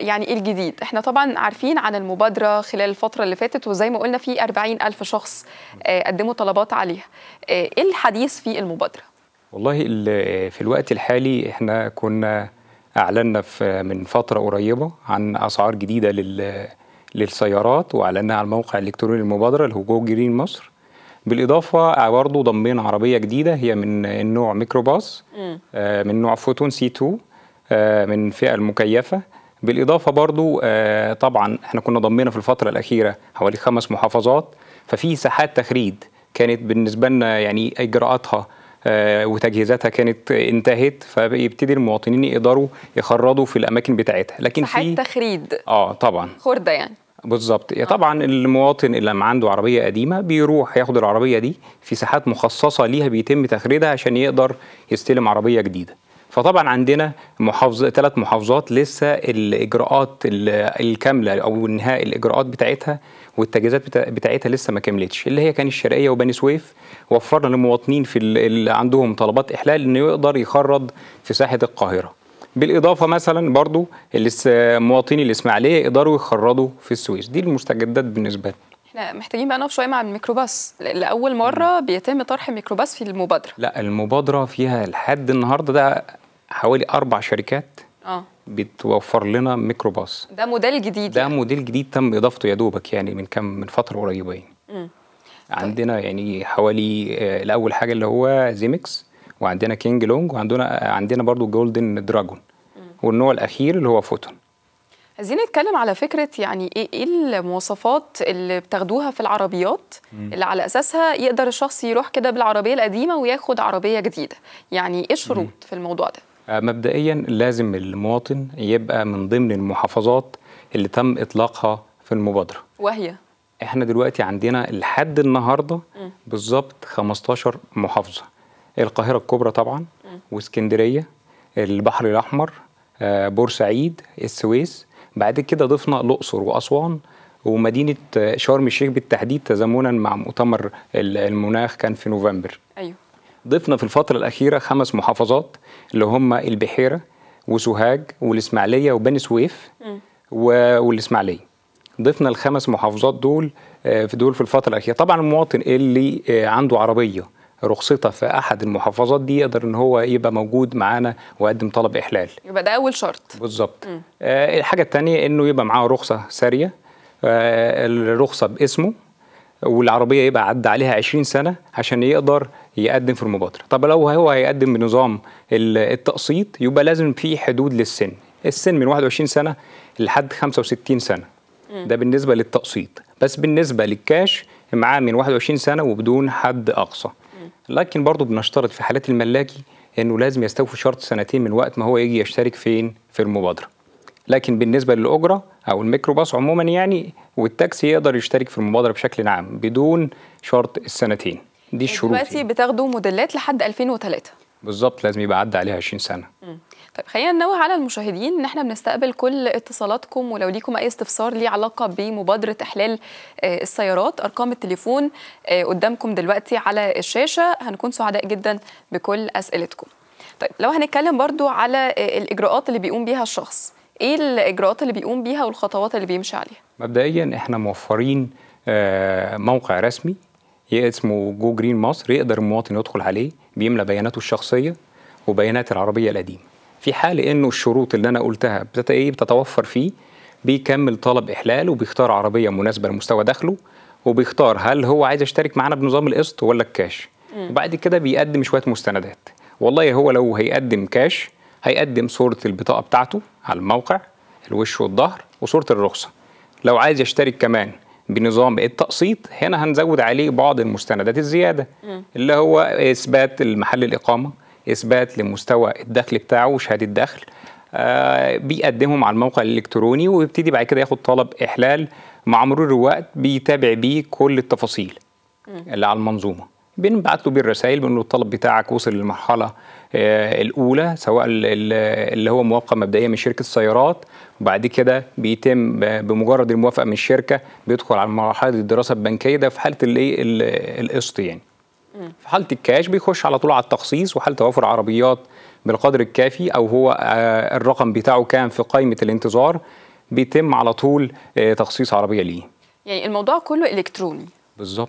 يعني ايه الجديد؟ احنا طبعا عارفين عن المبادرة خلال الفترة اللي فاتت وزي ما قلنا في 40 ألف شخص آه، قدموا طلبات عليها. آه، ايه الحديث في المبادرة؟ والله في الوقت الحالي احنا كنا أعلنا من فترة قريبة عن أسعار جديدة لل للسيارات وأعلنا على الموقع الإلكتروني للمبادرة اللي هو جو جرين مصر بالإضافة آه، برضه ضمينا عربية جديدة هي من النوع ميكروباص من نوع فوتون سي 2 من فئة المكيفة بالاضافه برضو آه، طبعا احنا كنا ضمينا في الفتره الاخيره حوالي خمس محافظات ففي ساحات تخريد كانت بالنسبه لنا يعني اجراءاتها آه، وتجهيزاتها كانت انتهت فبيبتدي المواطنين يقدروا يخرجوا في الاماكن بتاعتها لكن في تخريد اه طبعا خرده يعني بالظبط آه. طبعا المواطن اللي لما عنده عربيه قديمه بيروح ياخد العربيه دي في ساحات مخصصه ليها بيتم تخريدها عشان يقدر يستلم عربيه جديده فطبعا عندنا محافظة ثلاث محافظات لسه الإجراءات الكاملة أو إنهاء الإجراءات بتاعتها والتجهيزات بتاعتها لسه ما كملتش اللي هي كان الشرقية وبني سويف وفرنا للمواطنين في اللي عندهم طلبات إحلال إنه يقدر يخرج في ساحة القاهرة بالاضافه مثلا برضو المواطنين الاسماعيليه يقدروا يخرجوا في السويس دي المستجدات بالنسبه لنا احنا محتاجين بقى نقف شويه مع الميكروباص لاول مره بيتم طرح ميكروباص في المبادره لا المبادره فيها لحد النهارده ده حوالي اربع شركات اه بتوفر لنا ميكروباص ده موديل جديد ده يعني. موديل جديد تم اضافته يا دوبك يعني من كام من فتره قريبه يعني عندنا يعني حوالي آه، الاول حاجه اللي هو زيمكس وعندنا كينج لونج وعندنا عندنا برضو جولدن دراجون والنوع الاخير اللي هو فوتون عايزين نتكلم على فكره يعني ايه, إيه المواصفات اللي بتاخدوها في العربيات اللي على اساسها يقدر الشخص يروح كده بالعربيه القديمه وياخد عربيه جديده يعني ايه الشروط في الموضوع ده مبدئيا لازم المواطن يبقى من ضمن المحافظات اللي تم اطلاقها في المبادره وهي احنا دلوقتي عندنا لحد النهارده بالظبط 15 محافظه القاهره الكبرى طبعا واسكندريه البحر الاحمر آه، بورسعيد السويس بعد كده ضفنا الاقصر واسوان ومدينه آه، شرم الشيخ بالتحديد تزامنا مع مؤتمر المناخ كان في نوفمبر ايوه ضفنا في الفترة الأخيرة خمس محافظات اللي هم البحيرة وسوهاج والإسماعيلية وبني سويف والإسماعيلية ضفنا الخمس محافظات دول آه، في دول في الفترة الأخيرة طبعا المواطن اللي آه، عنده عربية رخصتها في احد المحافظات دي يقدر ان هو يبقى موجود معانا ويقدم طلب احلال يبقى ده اول شرط بالظبط آه الحاجه الثانيه انه يبقى معاه رخصه ساريه آه الرخصه باسمه والعربيه يبقى عدى عليها 20 سنه عشان يقدر يقدم في المبادره طب لو هو هيقدم بنظام التقسيط يبقى لازم في حدود للسن السن من 21 سنه لحد 65 سنه ده بالنسبه للتقسيط بس بالنسبه للكاش معاه من 21 سنه وبدون حد اقصى لكن برضه بنشترط في حالات الملاكي انه لازم يستوفي شرط سنتين من وقت ما هو يجي يشترك فين في المبادره لكن بالنسبه للاجره او الميكروباص عموما يعني والتاكسي يقدر يشترك في المبادره بشكل عام بدون شرط السنتين دي الشروط يعني دلوقتي يعني. بتاخدوا موديلات لحد 2003 بالظبط لازم يبقى عدى عليها 20 سنه م. طيب خلينا ننوه على المشاهدين ان احنا بنستقبل كل اتصالاتكم ولو ليكم اي استفسار ليه علاقه بمبادره احلال آه، السيارات ارقام التليفون آه، قدامكم دلوقتي على الشاشه هنكون سعداء جدا بكل اسئلتكم طيب لو هنتكلم برضو على آه، الاجراءات اللي بيقوم بيها الشخص ايه الاجراءات اللي بيقوم بيها والخطوات اللي بيمشي عليها مبدئيا احنا موفرين موقع رسمي اسمه جو جرين مصر يقدر المواطن يدخل عليه بيملى بياناته الشخصيه وبيانات العربيه القديمه في حال انه الشروط اللي انا قلتها بتت ايه بتتوفر فيه بيكمل طلب احلال وبيختار عربيه مناسبه لمستوى دخله وبيختار هل هو عايز يشترك معانا بنظام القسط ولا الكاش وبعد كده بيقدم شويه مستندات والله هو لو هيقدم كاش هيقدم صوره البطاقه بتاعته على الموقع الوش والظهر وصوره الرخصه لو عايز يشترك كمان بنظام التقسيط هنا هنزود عليه بعض المستندات الزياده اللي هو اثبات المحل الاقامه اثبات لمستوى الدخل بتاعه وشهادة الدخل آه بيقدمهم على الموقع الالكتروني ويبتدي بعد كده ياخد طلب احلال مع مرور الوقت بيتابع بيه كل التفاصيل اللي على المنظومه بنبعت له بالرسائل بنقول له الطلب بتاعك وصل للمرحله آه، الاولى سواء اللي هو موافقه مبدئيه من شركه السيارات وبعد كده بيتم بمجرد الموافقه من الشركه بيدخل على مرحله الدراسه البنكيه ده في حاله الايه القسط يعني في حاله الكاش بيخش على طول على التخصيص وحاله توافر عربيات بالقدر الكافي او هو آه، الرقم بتاعه كان في قائمه الانتظار بيتم على طول آه، تخصيص عربيه ليه يعني الموضوع كله الكتروني بالظبط